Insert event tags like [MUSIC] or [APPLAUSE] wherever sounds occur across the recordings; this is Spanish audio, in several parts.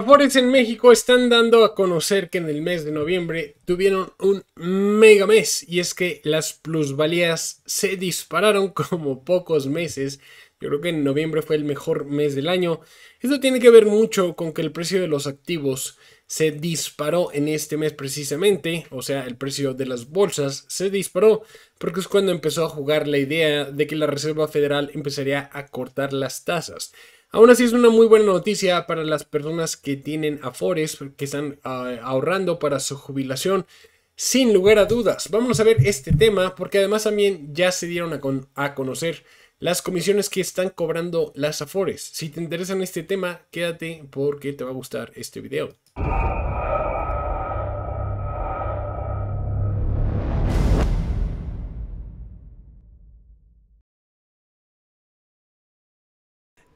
Afores en México están dando a conocer que en el mes de noviembre tuvieron un mega mes y es que las plusvalías se dispararon [LAUGHS] como pocos meses. Yo creo que en noviembre fue el mejor mes del año. Esto tiene que ver mucho con que el precio de los activos se disparó en este mes precisamente, o sea, el precio de las bolsas se disparó porque es cuando empezó a jugar la idea de que la Reserva Federal empezaría a cortar las tasas. Aún así es una muy buena noticia para las personas que tienen afores, que están ah, ahorrando para su jubilación. Sin lugar a dudas, vamos a ver este tema porque además también ya se dieron a, a conocer las comisiones que están cobrando las afores. Si te interesa este tema, quédate porque te va a gustar este video.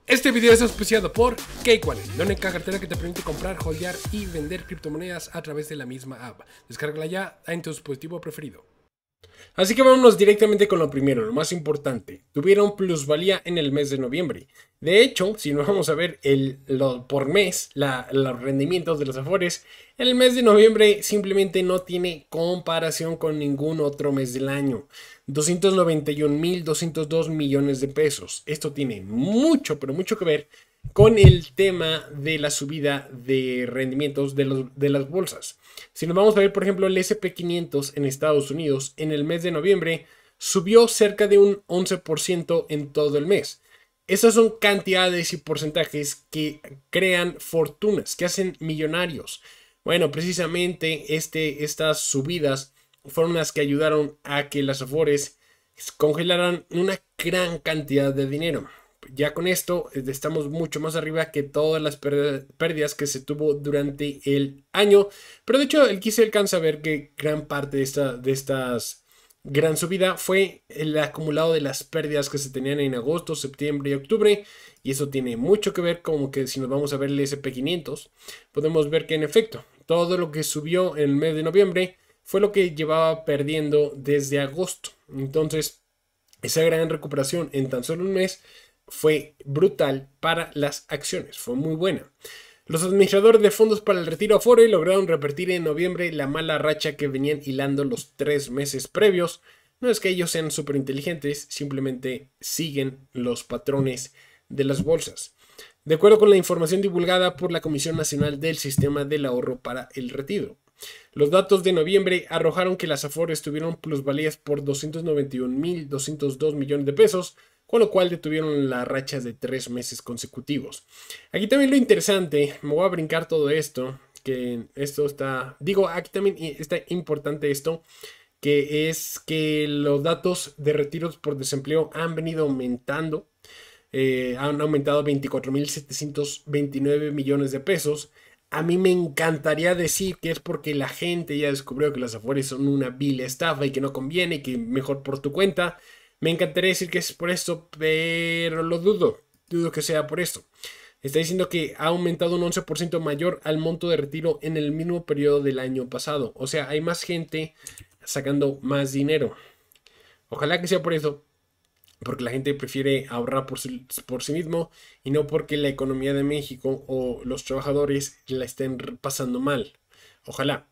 Este video es auspiciado por Cakewallet, la única cartera que te permite comprar, holdear y vender criptomonedas a través de la misma app. Descárgala ya en tu dispositivo preferido. Así que vámonos directamente con lo primero, lo más importante. Tuvieron plusvalía en el mes de noviembre. De hecho, si nos vamos a ver el, por mes los rendimientos de los Afores, el mes de noviembre simplemente no tiene comparación con ningún otro mes del año. 291.202 millones de pesos. Esto tiene mucho, pero mucho que ver con el tema de la subida de rendimientos de, las bolsas. Si nos vamos a ver, por ejemplo, el SP500 en Estados Unidos en el mes de noviembre subió cerca de un 11% en todo el mes. Esas son cantidades y porcentajes que crean fortunas, que hacen millonarios. Bueno, precisamente este, estas subidas fueron las que ayudaron a que las Afores congelaran una gran cantidad de dinero ya con esto eh, estamos mucho más arriba que todas las pérdidas que se tuvo durante el año. Pero de hecho, aquí se alcanza a ver que gran parte de, esta, de estas gran subida fue el acumulado de las pérdidas que se tenían en agosto, septiembre y octubre. Y eso tiene mucho que ver como que si nos vamos a ver el SP500, podemos ver que en efecto, todo lo que subió en el mes de noviembre fue lo que llevaba perdiendo desde agosto. Entonces, esa gran recuperación en tan solo un mes fue brutal para las acciones, fue muy buena. Los administradores de fondos para el retiro Afore lograron repetir en noviembre la mala racha que venían hilando los tres meses previos. No es que ellos sean súper inteligentes, simplemente siguen los patrones de las bolsas. De acuerdo con la información divulgada por la Comisión Nacional del Sistema del Ahorro para el Retiro, los datos de noviembre arrojaron que las Afores tuvieron plusvalías por 291.202 millones de pesos, con lo cual detuvieron las rachas de tres meses consecutivos. Aquí también lo interesante, me voy a brincar todo esto, que esto está, digo, aquí también está importante esto, que es que los datos de retiros por desempleo han venido aumentando, eh, han aumentado 24.729 millones de pesos. A mí me encantaría decir que es porque la gente ya descubrió que las afueras son una vil estafa y que no conviene, que mejor por tu cuenta. Me encantaría decir que es por esto, pero lo dudo. Dudo que sea por esto. Está diciendo que ha aumentado un 11% mayor al monto de retiro en el mismo periodo del año pasado. O sea, hay más gente sacando más dinero. Ojalá que sea por eso, porque la gente prefiere ahorrar por, sí mismo y no porque la economía de México o los trabajadores la estén pasando mal. Ojalá.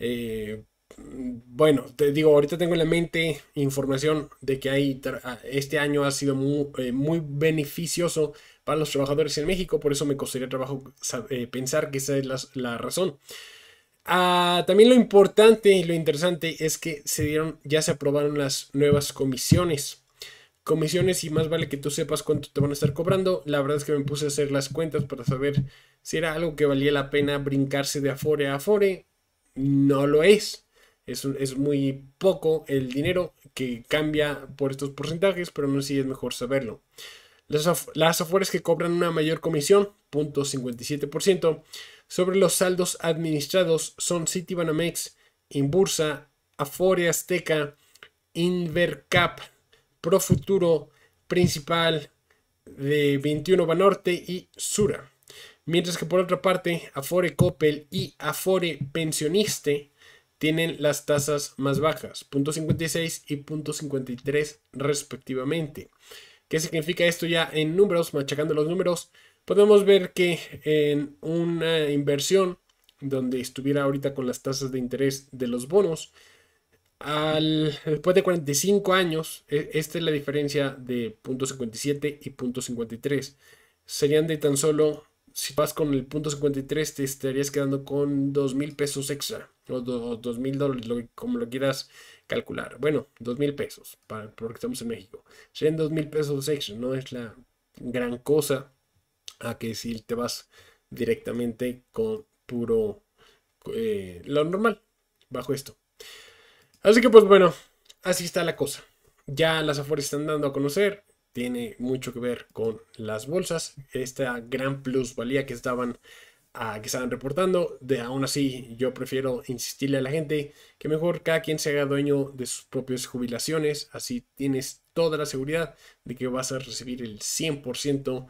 Eh, bueno, te digo, ahorita tengo en la mente información de que hay ah, este año ha sido eh, muy, beneficioso para los trabajadores en México, por eso me costaría trabajo eh, pensar que esa es la, razón. Ah, también lo importante y lo interesante es que se dieron, ya se aprobaron las nuevas comisiones. Comisiones y más vale que tú sepas cuánto te van a estar cobrando. La verdad es que me puse a hacer las cuentas para saber si era algo que valía la pena brincarse de afore a afore. No lo es es, muy poco el dinero que cambia por estos porcentajes, pero sé si es mejor saberlo. Las, afueras que cobran una mayor comisión, 0.57%, sobre los saldos administrados son Citibanamex, Inbursa, Afore Azteca, Invercap, Profuturo, Principal, de 21 Banorte y Sura. Mientras que por otra parte, Afore Coppel y Afore Pensioniste tienen las tasas más bajas, 0.56 y 0.53 respectivamente. ¿Qué significa esto ya en números? Machacando los números, podemos ver que en una inversión donde estuviera ahorita con las tasas de interés de los bonos, después de 45 años, e, esta es la diferencia de 0.57 y 0.53. Serían de tan solo, si vas con el 0.53 te estarías quedando con 2.000 mil pesos extra o dos mil dólares, lo, como lo quieras calcular. Bueno, dos mil pesos, porque estamos en México. Serían dos mil pesos extra, no es la gran cosa a que si te vas directamente con puro eh, lo normal bajo esto. Así que pues bueno, así está la cosa. Ya las afueras están dando a conocer, tiene mucho que ver con las bolsas, esta gran plusvalía que estaban a que estaban reportando. De aún así, yo prefiero insistirle a la gente que mejor cada quien se haga dueño de sus propias jubilaciones. Así tienes toda la seguridad de que vas a recibir el 100%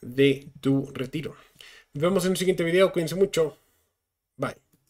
de tu retiro. Nos vemos en un siguiente video. Cuídense mucho. Bye.